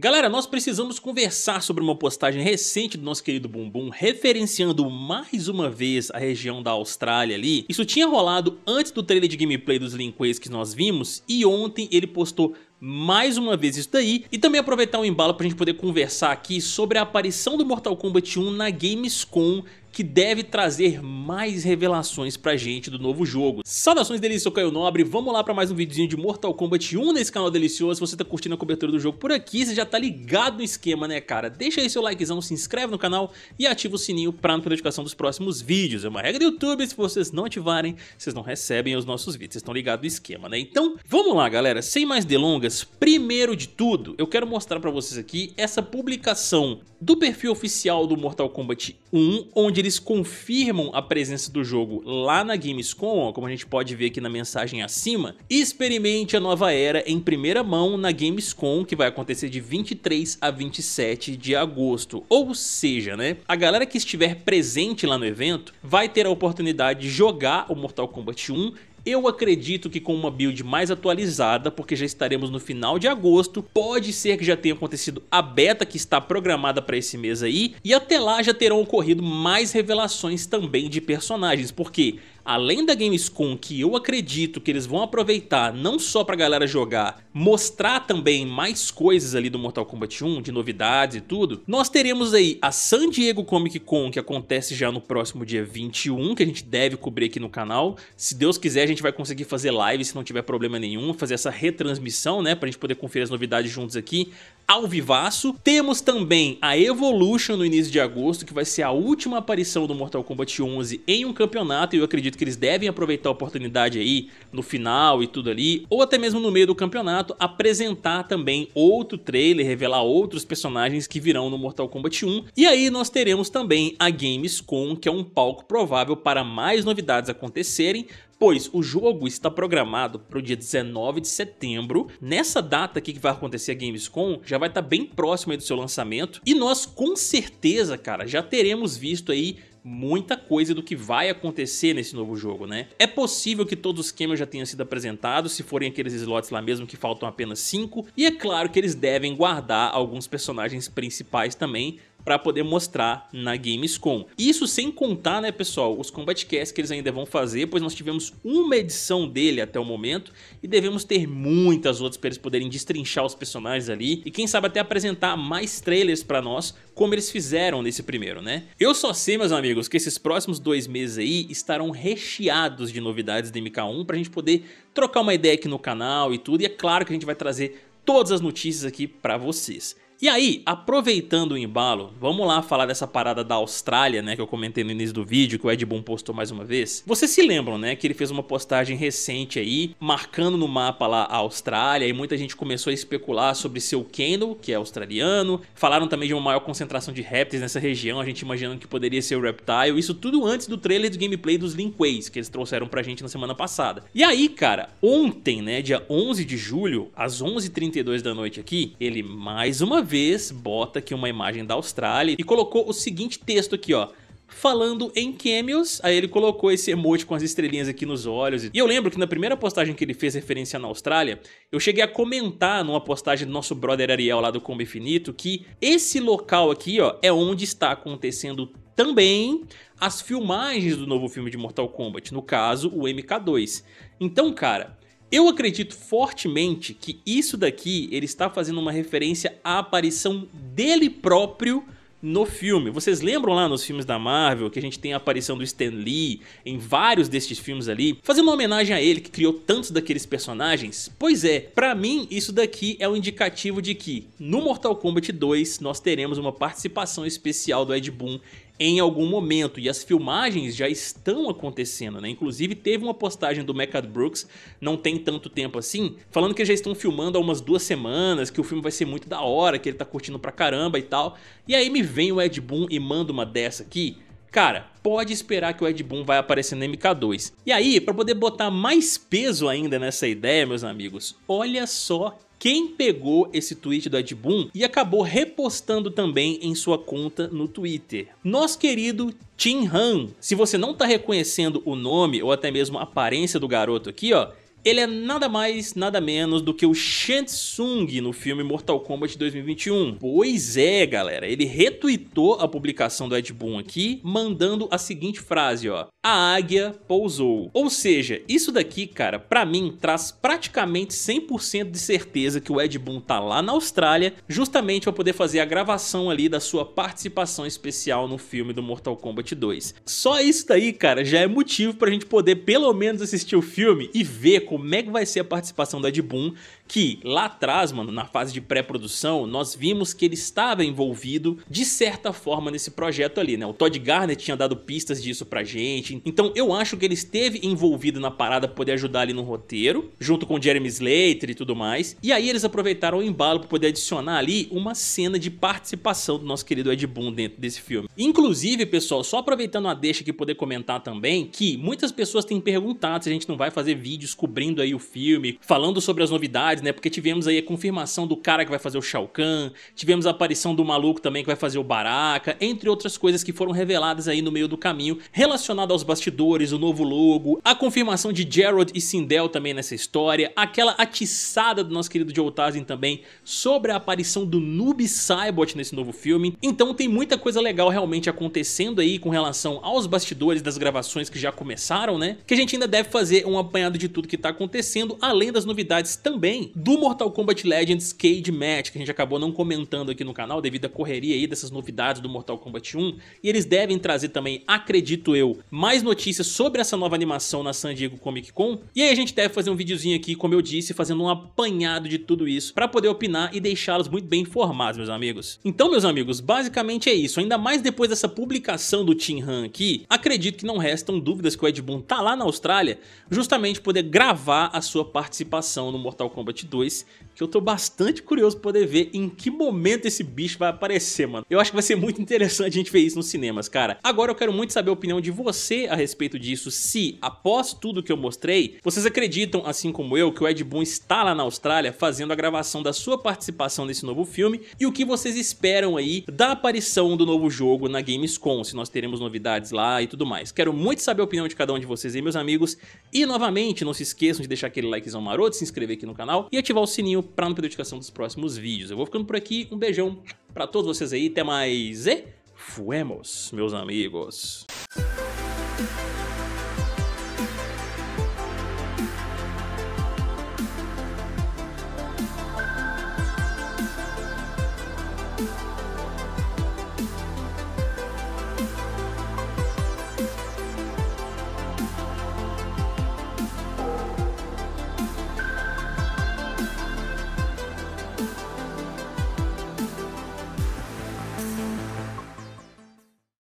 Galera, nós precisamos conversar sobre uma postagem recente do nosso querido Bumbum, referenciando mais uma vez a região da Austrália ali. Isso tinha rolado antes do trailer de gameplay dos Linkways que nós vimos, e ontem ele postou mais uma vez isso daí e também aproveitar o um embalo para a gente poder conversar aqui sobre a aparição do Mortal Kombat 1 na Gamescom que deve trazer mais revelações pra gente do novo jogo. Saudações delícias, eu Caio Nobre, vamos lá pra mais um videozinho de Mortal Kombat 1 nesse canal delicioso. Se você tá curtindo a cobertura do jogo por aqui, você já tá ligado no esquema, né cara? Deixa aí seu likezão, se inscreve no canal e ativa o sininho pra não perder notificação dos próximos vídeos. É uma regra do YouTube, se vocês não ativarem, vocês não recebem os nossos vídeos, vocês estão ligados no esquema, né? Então, vamos lá galera, sem mais delongas, dicas. Primeiro de tudo, eu quero mostrar para vocês aqui essa publicação do perfil oficial do Mortal Kombat 1, onde eles confirmam a presença do jogo lá na Gamescom, como a gente pode ver aqui na mensagem acima. Experimente a nova era em primeira mão na Gamescom, que vai acontecer de 23 a 27 de agosto. Ou seja, né, a galera que estiver presente lá no evento vai ter a oportunidade de jogar o Mortal Kombat 1 eu acredito que com uma build mais atualizada, porque já estaremos no final de agosto, pode ser que já tenha acontecido a beta que está programada para esse mês aí, e até lá já terão ocorrido mais revelações também de personagens, porque além da Gamescom, que eu acredito que eles vão aproveitar não só pra galera jogar, mostrar também mais coisas ali do Mortal Kombat 1, de novidades e tudo, nós teremos aí a San Diego Comic Con, que acontece já no próximo dia 21, que a gente deve cobrir aqui no canal. Se Deus quiser, a gente vai conseguir fazer live se não tiver problema nenhum, fazer essa retransmissão, né, pra gente poder conferir as novidades juntos aqui ao vivaço. Temos também a Evolution no início de agosto, que vai ser a última aparição do Mortal Kombat 11 em um campeonato, e eu acredito que eles devem aproveitar a oportunidade aí no final e tudo ali, ou até mesmo no meio do campeonato, apresentar também outro trailer, revelar outros personagens que virão no Mortal Kombat 1. E aí nós teremos também a Gamescom, que é um palco provável para mais novidades acontecerem, pois o jogo está programado para o dia 19 de setembro. Nessa data aqui que vai acontecer a Gamescom, já vai estar tá bem próximo do seu lançamento e nós com certeza, cara, já teremos visto aí muita coisa do que vai acontecer nesse novo jogo, né? É possível que todos os cameos já tenham sido apresentados, se forem aqueles slots lá mesmo que faltam apenas 5, e é claro que eles devem guardar alguns personagens principais também, para poder mostrar na Gamescom. Isso sem contar, né, pessoal, os Combat Casts que eles ainda vão fazer, pois nós tivemos uma edição dele até o momento e devemos ter muitas outras para eles poderem destrinchar os personagens ali e quem sabe até apresentar mais trailers para nós, como eles fizeram nesse primeiro, né? Eu só sei, meus amigos, que esses próximos dois meses aí estarão recheados de novidades de MK1 pra gente poder trocar uma ideia aqui no canal e tudo, e é claro que a gente vai trazer todas as notícias aqui para vocês. E aí, aproveitando o embalo, vamos lá falar dessa parada da Austrália, né, que eu comentei no início do vídeo, que o Ed Boon postou mais uma vez. Vocês se lembram, né, que ele fez uma postagem recente aí, marcando no mapa lá a Austrália, e muita gente começou a especular sobre seu Kendall, que é australiano. Falaram também de uma maior concentração de répteis nessa região, a gente imaginando que poderia ser o Reptile. Isso tudo antes do trailer do gameplay dos Linkways, que eles trouxeram pra gente na semana passada. E aí, cara, ontem, né, dia 11 de julho, às 11h32 da noite aqui, ele mais uma vez vez, bota aqui uma imagem da Austrália e colocou o seguinte texto aqui, ó falando em cameos, aí ele colocou esse emoji com as estrelinhas aqui nos olhos. E eu lembro que na primeira postagem que ele fez referência na Austrália, eu cheguei a comentar numa postagem do nosso brother Ariel lá do Combo Infinito que esse local aqui, ó, é onde está acontecendo também as filmagens do novo filme de Mortal Kombat, no caso, o MK2. Então, cara, eu acredito fortemente que isso daqui ele está fazendo uma referência à aparição dele próprio no filme. Vocês lembram lá nos filmes da Marvel que a gente tem a aparição do Stan Lee em vários destes filmes ali, fazendo uma homenagem a ele que criou tantos daqueles personagens? Pois é, para mim isso daqui é um indicativo de que no Mortal Kombat 2 nós teremos uma participação especial do Ed Boon em algum momento e as filmagens já estão acontecendo, né? Inclusive teve uma postagem do Mecca Brooks, não tem tanto tempo assim, falando que já estão filmando há umas duas semanas, que o filme vai ser muito da hora, que ele tá curtindo pra caramba e tal. E aí me vem o Ed Boon e manda uma dessa aqui. Cara, pode esperar que o Ed Boon vai aparecer no MK2. E aí, para poder botar mais peso ainda nessa ideia, meus amigos, olha só quem pegou esse tweet do Ed Boon e acabou repostando também em sua conta no Twitter. Nosso querido Tim Han. Se você não está reconhecendo o nome ou até mesmo a aparência do garoto aqui, ó, ele é nada mais, nada menos do que o Shansung no filme Mortal Kombat 2021. Pois é, galera, ele retweetou a publicação do Ed Boon aqui, mandando a seguinte frase, ó. A águia pousou. Ou seja, isso daqui, cara, pra mim, traz praticamente 100% de certeza que o Ed Boon tá lá na Austrália, justamente pra poder fazer a gravação ali da sua participação especial no filme do Mortal Kombat 2. Só isso daí, cara, já é motivo pra gente poder pelo menos assistir o filme e ver como é que vai ser a participação do Ed Boon, que lá atrás, mano, na fase de pré-produção, nós vimos que ele estava envolvido de certa forma nesse projeto ali, né? O Todd Garner tinha dado pistas disso pra gente. Então eu acho que ele esteve envolvido na parada pra poder ajudar ali no roteiro, junto com Jeremy Slater e tudo mais. E aí eles aproveitaram o embalo pra poder adicionar ali uma cena de participação do nosso querido Ed Boon dentro desse filme. Inclusive, pessoal, só aproveitando a deixa aqui poder comentar também que muitas pessoas têm perguntado se a gente não vai fazer vídeos cobrindo abrindo aí o filme, falando sobre as novidades, né? Porque tivemos aí a confirmação do cara que vai fazer o Shao Kahn, tivemos a aparição do maluco também que vai fazer o Baraka, entre outras coisas que foram reveladas aí no meio do caminho, relacionado aos bastidores, o novo logo, a confirmação de Gerald e Sindel também nessa história, aquela atiçada do nosso querido Joe também sobre a aparição do Noob Cybot nesse novo filme. Então tem muita coisa legal realmente acontecendo aí com relação aos bastidores das gravações que já começaram, né? Que a gente ainda deve fazer um apanhado de tudo que tá acontecendo, além das novidades também do Mortal Kombat Legends Cage Match, que a gente acabou não comentando aqui no canal devido à correria aí dessas novidades do Mortal Kombat 1, e eles devem trazer também, acredito eu, mais notícias sobre essa nova animação na San Diego Comic Con, e aí a gente deve fazer um videozinho aqui, como eu disse, fazendo um apanhado de tudo isso, para poder opinar e deixá-los muito bem informados, meus amigos. Então, meus amigos, basicamente é isso, ainda mais depois dessa publicação do Team Han aqui, acredito que não restam dúvidas que o Ed Boon tá lá na Austrália, justamente poder gravar gravar a sua participação no Mortal Kombat 2 que eu tô bastante curioso pra poder ver em que momento esse bicho vai aparecer, mano. Eu acho que vai ser muito interessante a gente ver isso nos cinemas, cara. Agora eu quero muito saber a opinião de você a respeito disso, se, após tudo que eu mostrei, vocês acreditam, assim como eu, que o Ed Boon está lá na Austrália fazendo a gravação da sua participação nesse novo filme e o que vocês esperam aí da aparição do novo jogo na Gamescom, se nós teremos novidades lá e tudo mais. Quero muito saber a opinião de cada um de vocês aí, meus amigos. E, novamente, não se esqueçam de deixar aquele likezão maroto, se inscrever aqui no canal e ativar o sininho para não perder notificação dos próximos vídeos. Eu vou ficando por aqui, um beijão para todos vocês aí, até mais e fuemos, meus amigos.